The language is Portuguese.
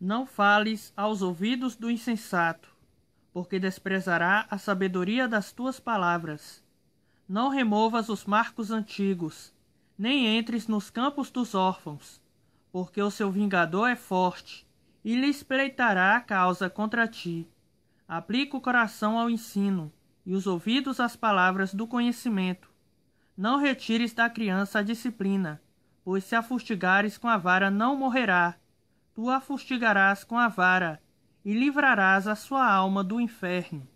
Não fales aos ouvidos do insensato, porque desprezará a sabedoria das tuas palavras. Não removas os marcos antigos, nem entres nos campos dos órfãos, porque o seu vingador é forte, e lhe espreitará a causa contra ti. Aplica o coração ao ensino, e os ouvidos às palavras do conhecimento. Não retires da criança a disciplina, pois se a fustigares com a vara não morrerá, tu a fustigarás com a vara e livrarás a sua alma do inferno